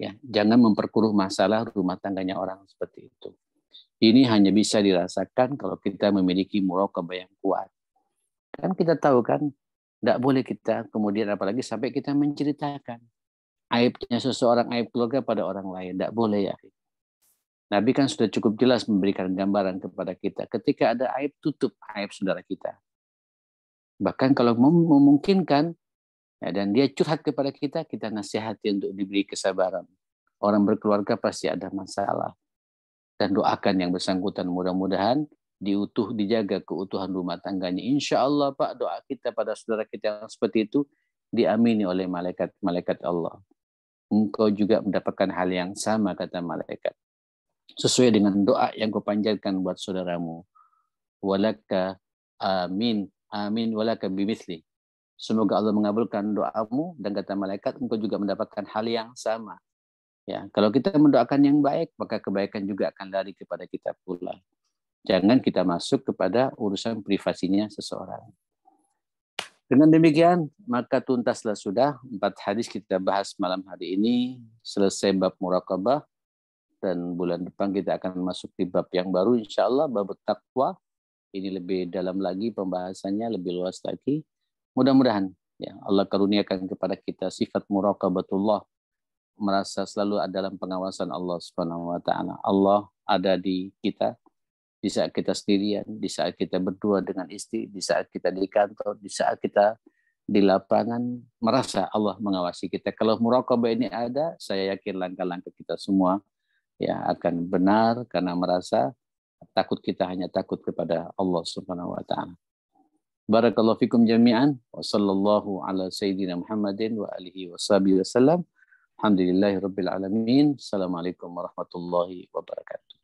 S2: Ya, jangan memperkeruh masalah rumah tangganya orang seperti itu. Ini hanya bisa dirasakan kalau kita memiliki murokabah yang kuat. Kan kita tahu kan, tidak boleh kita kemudian apalagi sampai kita menceritakan aibnya seseorang, aib keluarga pada orang lain. Tidak boleh ya. Nabi kan sudah cukup jelas memberikan gambaran kepada kita. Ketika ada aib, tutup aib saudara kita. Bahkan kalau memungkinkan, Ya, dan dia curhat kepada kita, kita nasihati untuk diberi kesabaran. Orang berkeluarga pasti ada masalah. Dan doakan yang bersangkutan mudah-mudahan diutuh, dijaga keutuhan rumah tangganya. Insya Allah Pak, doa kita pada saudara kita yang seperti itu diamini oleh malaikat-malaikat Allah. Engkau juga mendapatkan hal yang sama, kata malaikat. Sesuai dengan doa yang kau panjatkan buat saudaramu. Walaka amin, amin walaka Semoga Allah mengabulkan doamu dan kata malaikat engkau juga mendapatkan hal yang sama. Ya, kalau kita mendoakan yang baik, maka kebaikan juga akan lari kepada kita pula. Jangan kita masuk kepada urusan privasinya seseorang. Dengan demikian, maka tuntaslah sudah empat hadis kita bahas malam hari ini. Selesai bab murakabah dan bulan depan kita akan masuk di bab yang baru insya Allah bab takwa. Ini lebih dalam lagi pembahasannya, lebih luas lagi. Mudah-mudahan ya Allah karuniakan kepada kita sifat muraqabatullah merasa selalu dalam pengawasan Allah Subhanahu wa taala. Allah ada di kita di saat kita sendirian, di saat kita berdua dengan istri, di saat kita di kantor, di saat kita di lapangan merasa Allah mengawasi kita. Kalau muraqabah ini ada, saya yakin langkah-langkah kita semua ya akan benar karena merasa takut kita hanya takut kepada Allah Subhanahu wa taala. Barakallahu fikum jami'an wa sallallahu ala sayyidina Muhammadin wa alihi wa sahbihi wa sallam. Alhamdulillahi rabbil alamin. Assalamualaikum warahmatullahi wabarakatuh.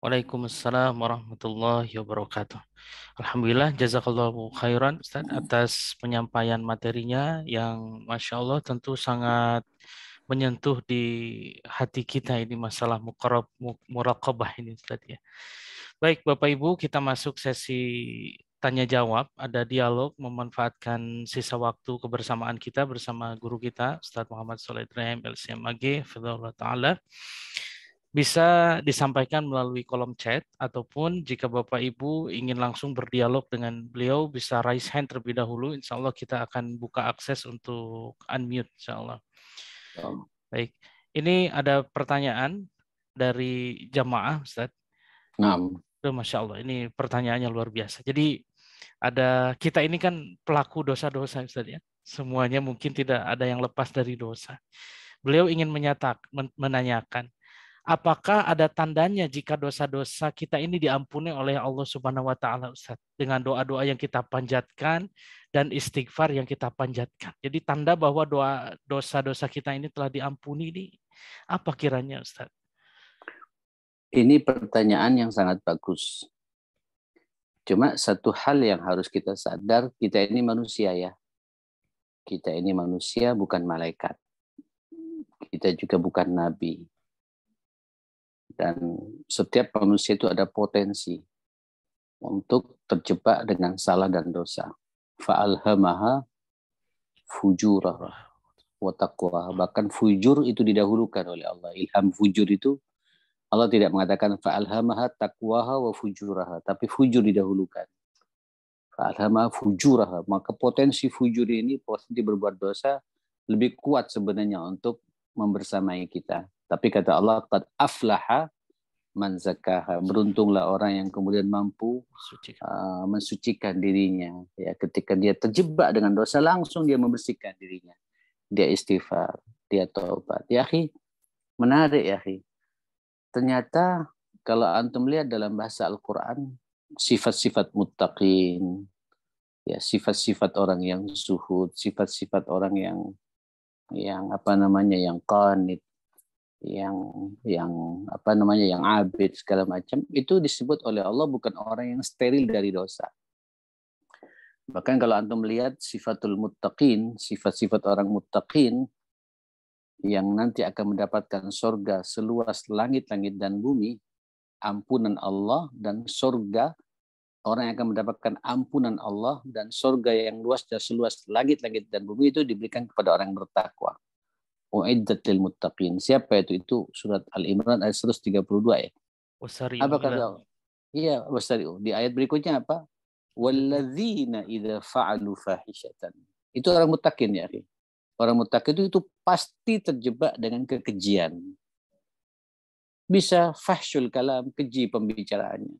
S1: Waalaikumsalam warahmatullahi wabarakatuh. Alhamdulillah jazakallahu khairan Ustaz atas penyampaian materinya yang Masya Allah tentu sangat menyentuh di hati kita ini masalah muqarab muraqabah ini Ustaz ya. Baik Bapak Ibu kita masuk sesi tanya jawab, ada dialog memanfaatkan sisa waktu kebersamaan kita bersama guru kita Ustadz Muhammad Soleh Ibrahim LCMAG Fadlullah Ta'ala bisa disampaikan melalui kolom chat ataupun jika Bapak Ibu ingin langsung berdialog dengan beliau bisa raise hand terlebih dahulu insya Allah kita akan buka akses untuk unmute insya Allah. Baik, ini ada pertanyaan dari jamaah Ustaz. Nah. Masya Allah, ini pertanyaannya luar biasa. Jadi ada kita ini kan pelaku dosa-dosa misalnya Semuanya mungkin tidak ada yang lepas dari dosa. Beliau ingin menyatak, menanyakan, apakah ada tandanya jika dosa-dosa kita ini diampuni oleh Allah Subhanahu wa taala Ustaz dengan doa-doa yang kita panjatkan dan istighfar yang kita panjatkan. Jadi tanda bahwa doa dosa-dosa kita ini telah diampuni ini apa kiranya Ustaz?
S2: Ini pertanyaan yang sangat bagus. Cuma satu hal yang harus kita sadar, kita ini manusia ya. Kita ini manusia bukan malaikat. Kita juga bukan nabi. Dan setiap manusia itu ada potensi untuk terjebak dengan salah dan dosa. Fa'alhamaha fujurah wa taqwa. Bahkan fujur itu didahulukan oleh Allah. Ilham fujur itu Allah tidak mengatakan fa'alhamaha takwaha wa fujuraha, tapi fujur didahulukan. Fa'alhamaha fujuraha, maka potensi fujur ini, potensi berbuat dosa lebih kuat sebenarnya untuk membersamai kita. Tapi kata Allah, qad aflaha man Beruntunglah orang yang kemudian mampu mensucikan. Uh, ah, mensucikan dirinya. Ya, ketika dia terjebak dengan dosa, langsung dia membersihkan dirinya. Dia istighfar, dia taubat. Ya, menarik ya, ternyata kalau antum lihat dalam bahasa Al-Quran, sifat-sifat muttaqin, ya sifat-sifat orang yang suhud, sifat-sifat orang yang yang apa namanya yang qanit, yang yang apa namanya yang abid segala macam itu disebut oleh Allah bukan orang yang steril dari dosa. Bahkan kalau antum lihat sifatul muttaqin, sifat-sifat orang muttaqin yang nanti akan mendapatkan sorga seluas langit-langit dan bumi, ampunan Allah dan sorga orang yang akan mendapatkan ampunan Allah dan sorga yang luasnya seluas langit-langit dan bumi itu diberikan kepada orang yang bertakwa. Uiddat muttaqin. Siapa itu? Itu surat Al-Imran ayat 132 ya. Wasari'u. Apa kata? Iya, wasari'u. Di ayat berikutnya apa? Walladzina idza fa'alu fahishatan. Itu orang mutakin ya, Orang muttaqi itu, itu pasti terjebak dengan kekejian. Bisa fahsul kalam, keji pembicaraannya.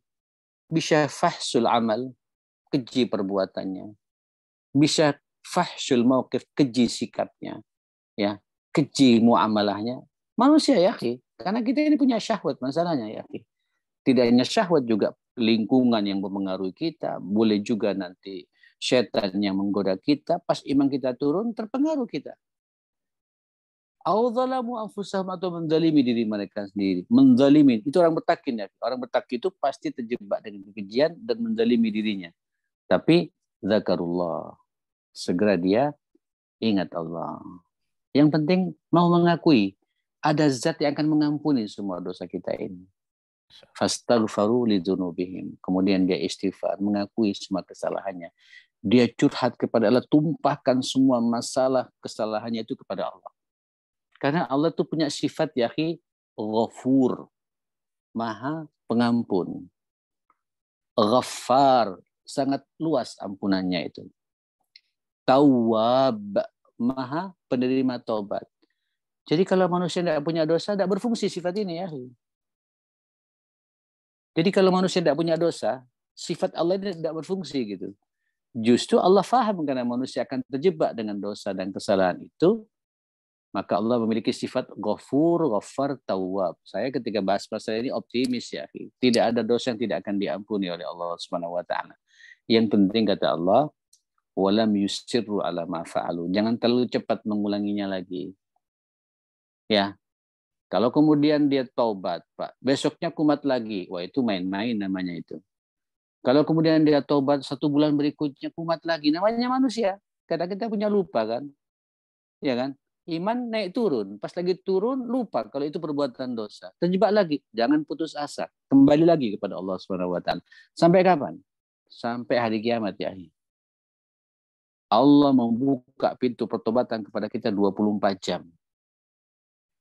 S2: Bisa fahsul amal, keji perbuatannya. Bisa fahsul mauqif, keji sikapnya. Ya, keji muamalahnya. Manusia ya, karena kita ini punya syahwat masalahnya ya. Tidak hanya syahwat juga lingkungan yang mempengaruhi kita, boleh juga nanti Setan yang menggoda kita, pas iman kita turun, terpengaruh kita. Auzalamu anfusahum atau mendalimi diri mereka sendiri. Mendalimi, itu orang bertakin ya. Orang bertakin itu pasti terjebak dengan kekejian dan mendalimi dirinya. Tapi zakarullah. Segera dia ingat Allah. Yang penting mau mengakui ada zat yang akan mengampuni semua dosa kita ini. Fastaghfiru lidzunubihim. Kemudian dia istighfar, mengakui semua kesalahannya. Dia curhat kepada Allah, tumpahkan semua masalah kesalahannya itu kepada Allah. Karena Allah tuh punya sifat yakni ghafur, maha pengampun. Ghaffar, sangat luas ampunannya itu. Tawab, maha penerima taubat. Jadi kalau manusia tidak punya dosa, tidak berfungsi sifat ini ya. Jadi kalau manusia tidak punya dosa, sifat Allah ini tidak berfungsi gitu. Justru Allah faham karena manusia akan terjebak dengan dosa dan kesalahan itu, maka Allah memiliki sifat ghafur, ghafar, tawab. Saya ketika bahas pasal ini optimis ya. Tidak ada dosa yang tidak akan diampuni oleh Allah Subhanahu wa taala. Yang penting kata Allah, walam yusirru ala ma fa'alu. Jangan terlalu cepat mengulanginya lagi. Ya. Kalau kemudian dia taubat, Pak, besoknya kumat lagi. Wah, itu main-main namanya itu. Kalau kemudian dia tobat satu bulan berikutnya kumat lagi, namanya manusia. Kadang kita punya lupa kan, ya kan? Iman naik turun, pas lagi turun lupa kalau itu perbuatan dosa. Terjebak lagi, jangan putus asa. Kembali lagi kepada Allah Subhanahu wa taala. Sampai kapan? Sampai hari kiamat ya. Allah membuka pintu pertobatan kepada kita 24 jam.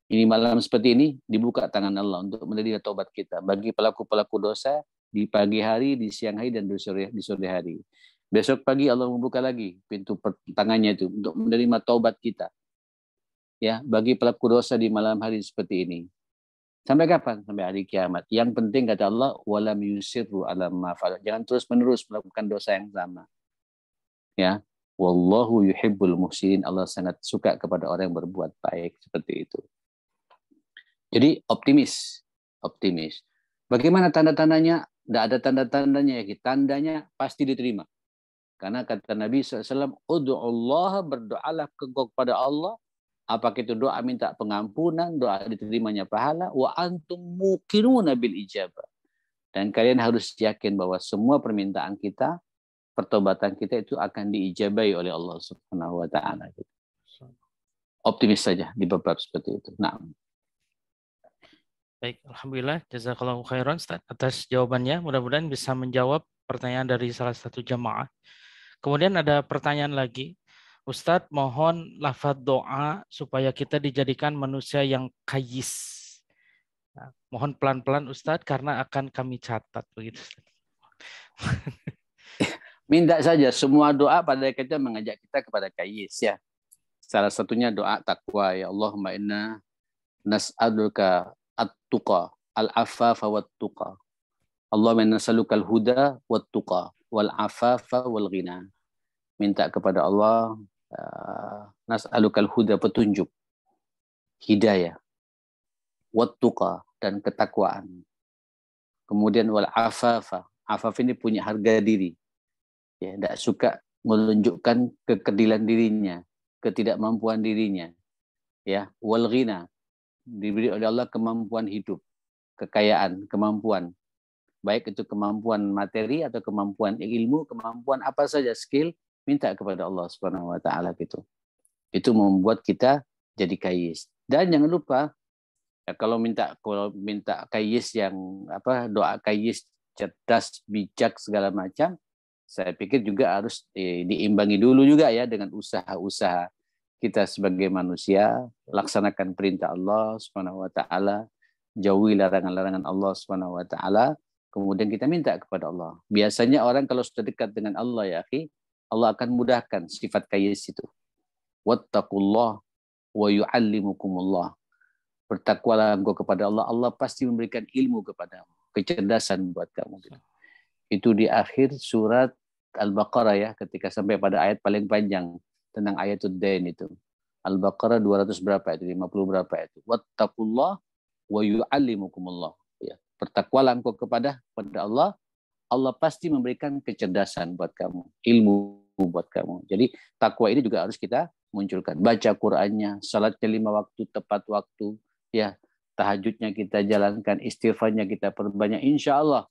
S2: Ini malam seperti ini dibuka tangan Allah untuk menerima tobat kita. Bagi pelaku-pelaku dosa di pagi hari, di siang hari, dan di sore, di sore hari. Besok pagi Allah membuka lagi pintu tangannya itu untuk menerima taubat kita. Ya, bagi pelaku dosa di malam hari seperti ini. Sampai kapan? Sampai hari kiamat. Yang penting kata Allah, walam yusirru alam mafal. Jangan terus-menerus melakukan dosa yang sama. Ya, wallahu yuhibbul muhsinin. Allah sangat suka kepada orang yang berbuat baik seperti itu. Jadi optimis, optimis. Bagaimana tanda-tandanya tidak ada tanda-tandanya ya. Tandanya pasti diterima. Karena kata Nabi SAW, Allah berdoalah pada Allah. apa itu doa minta pengampunan, doa diterimanya pahala. Wa antum mukiruna bil ijabah. Dan kalian harus yakin bahwa semua permintaan kita, pertobatan kita itu akan diijabai oleh Allah Subhanahu wa taala. Optimis saja di bab seperti itu. Nah.
S1: Baik, Alhamdulillah. Jazakallahu khairan Ustaz atas jawabannya. Mudah-mudahan bisa menjawab pertanyaan dari salah satu jamaah. Kemudian ada pertanyaan lagi. Ustadz mohon lafaz doa supaya kita dijadikan manusia yang kayis. Nah, mohon pelan-pelan Ustadz karena akan kami catat begitu.
S2: Minta saja semua doa pada kita mengajak kita kepada kayis ya. Salah satunya doa takwa ya Allah, ma'inna nas'aluka tuqa al afafa wat tuqa Allahumma menasalukal huda wat tuqa wal afafa wal ghina minta kepada Allah uh, nas'alukal huda petunjuk hidayah wat tuqa dan ketakwaan kemudian wal afafa afaf ini punya harga diri ya tidak suka menunjukkan kekedilan dirinya ketidakmampuan dirinya ya wal ghina diberi oleh Allah kemampuan hidup, kekayaan, kemampuan. Baik itu kemampuan materi atau kemampuan ilmu, kemampuan apa saja skill, minta kepada Allah Subhanahu wa taala gitu. Itu membuat kita jadi kayis. Dan jangan lupa ya kalau minta kalau minta kayis yang apa doa kayis cerdas, bijak segala macam, saya pikir juga harus eh, diimbangi dulu juga ya dengan usaha-usaha kita sebagai manusia laksanakan perintah Allah Subhanahu wa taala, jauhi larangan-larangan Allah Subhanahu wa taala, kemudian kita minta kepada Allah. Biasanya orang kalau sudah dekat dengan Allah ya, akhi, Allah akan mudahkan sifat kayis itu. Wattaqullah wa yu'allimukumullah. Bertakwalah engkau kepada Allah, Allah pasti memberikan ilmu kepadamu, kecerdasan buat kamu. Itu di akhir surat Al-Baqarah ya, ketika sampai pada ayat paling panjang tentang ayatul dain itu. Al-Baqarah 200 berapa itu? 50 berapa itu? Wattaqullah wa yu'allimukumullah. Ya. Bertakwalah engkau kepada pada Allah, Allah pasti memberikan kecerdasan buat kamu, ilmu buat kamu. Jadi takwa ini juga harus kita munculkan. Baca Qur'annya, salatnya lima waktu, tepat waktu, ya tahajudnya kita jalankan, istighfarnya kita perbanyak. Insya Allah,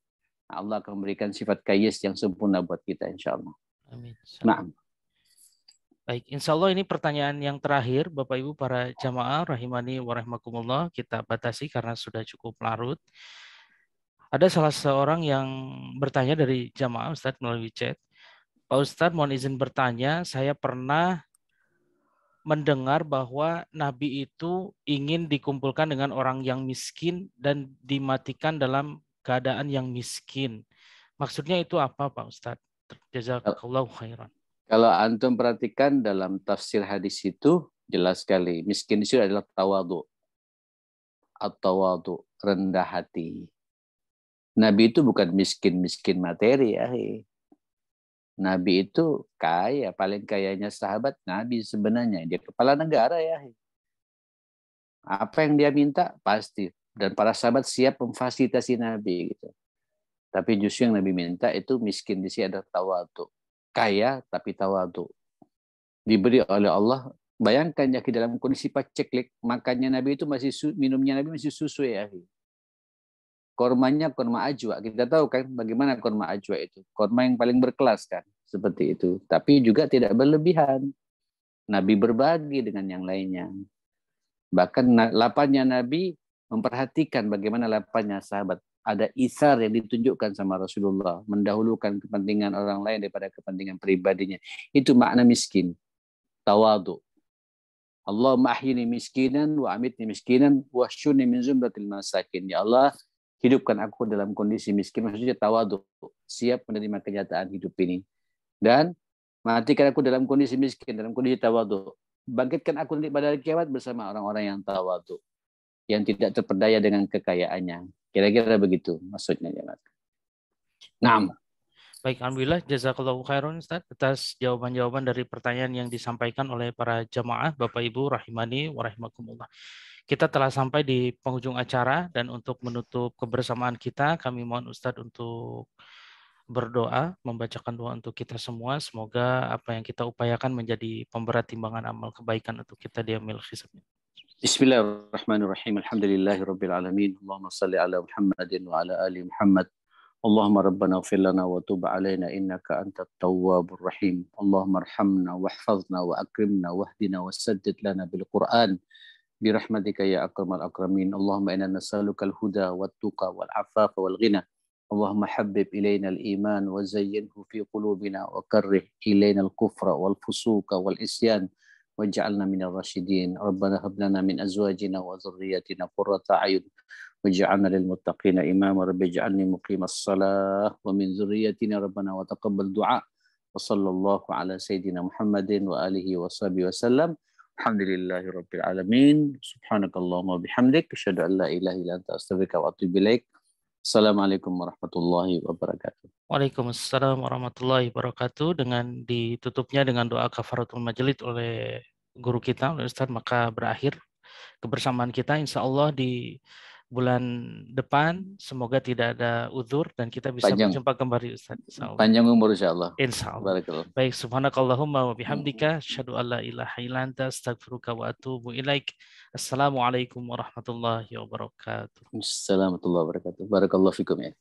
S2: Allah akan memberikan sifat kayes yang sempurna buat kita insya Allah. Amin. Nah,
S1: Baik, insya Allah ini pertanyaan yang terakhir, Bapak Ibu para jamaah rahimani warahmatullah kita batasi karena sudah cukup larut. Ada salah seorang yang bertanya dari jamaah Ustadz melalui chat. Pak Ustadz mohon izin bertanya, saya pernah mendengar bahwa Nabi itu ingin dikumpulkan dengan orang yang miskin dan dimatikan dalam keadaan yang miskin. Maksudnya itu apa Pak Ustadz? Jazakallahu khairan.
S2: Kalau antum perhatikan dalam tafsir hadis itu jelas sekali miskin itu adalah tawadu. atau tawadu rendah hati. Nabi itu bukan miskin-miskin materi ya. Nabi itu kaya, paling kayanya sahabat Nabi sebenarnya. Dia kepala negara ya. Apa yang dia minta pasti dan para sahabat siap memfasilitasi Nabi gitu. Tapi justru yang Nabi minta itu miskin di sini ada tawadu kaya tapi tawadu. Diberi oleh Allah, bayangkan ya dalam kondisi paceklik, makannya Nabi itu masih minumnya Nabi masih susu ya. Kormanya korma ajwa. Kita tahu kan bagaimana korma ajwa itu. Korma yang paling berkelas kan. Seperti itu. Tapi juga tidak berlebihan. Nabi berbagi dengan yang lainnya. Bahkan lapannya Nabi memperhatikan bagaimana lapannya sahabat ada isar yang ditunjukkan sama Rasulullah, mendahulukan kepentingan orang lain daripada kepentingan pribadinya. Itu makna miskin, tawadu. Allah mahyini miskinan wa amitni miskinan wa syuni min zumratil masakin. Ya Allah, hidupkan aku dalam kondisi miskin maksudnya tawadu, siap menerima kenyataan hidup ini. Dan matikan aku dalam kondisi miskin, dalam kondisi tawadu. Bangkitkan aku nanti pada hari kiamat bersama orang-orang yang tawadu, yang tidak terperdaya dengan kekayaannya, Kira-kira begitu maksudnya ya Mas.
S1: Nah. Baik, Alhamdulillah jazakallahu khairan Ustaz atas jawaban-jawaban dari pertanyaan yang disampaikan oleh para jamaah Bapak Ibu rahimani Warahimakumullah. Kita telah sampai di penghujung acara dan untuk menutup kebersamaan kita kami mohon Ustadz untuk berdoa, membacakan doa untuk kita semua. Semoga apa yang kita upayakan menjadi pemberat timbangan amal kebaikan untuk kita di amil
S2: بسم الله الرحمن الرحيم الحمد لله رب العالمين اللهم صل على محمد وعلى آل محمد اللهم ربنا اغفر لنا وتوب علينا إنك أنت التواب الرحيم اللهم ارحمنا واحفظنا وأكرمنا واهدنا وسدد لنا بالقرآن برحمتك يا أكرم الأكرمين اللهم إنا نسألك الهدى والتقى والعفاف والغنى اللهم حبب إلينا الإيمان وزينه في قلوبنا وكره إلينا الكفر والفسوق والعصيان waj'alna minal rasyidin rabbana hab lana min azwajina wa dhurriyyatina qurrata a'yun waj'alna lil muttaqina imama rabbij'alni muqimas salah wa min dhurriyyatina rabbana wa taqabbal du'a wa sallallahu ala sayidina muhammadin wa alihi wa sahbihi wa sallam alhamdulillahi rabbil alamin subhanakallahumma bihamdik asyhadu an la ilaha illa anta astaghfiruka wa atubu ilaik Assalamualaikum warahmatullahi wabarakatuh.
S1: Waalaikumsalam warahmatullahi wabarakatuh. Dengan ditutupnya dengan doa kafaratul majelis oleh guru kita, oleh Ustaz, maka berakhir kebersamaan kita insya Allah di bulan depan. Semoga tidak ada uzur dan kita bisa panjang. berjumpa kembali Ustaz. Insya Allah. Panjang umur insyaallah. Insyaallah. Baik, subhanakallahumma wa bihamdika asyhadu an la ilaha illa anta astaghfiruka wa atubu ilaik. Assalamualaikum warahmatullahi wabarakatuh.
S2: Assalamualaikum warahmatullahi wabarakatuh. Barakallahu fikum ya.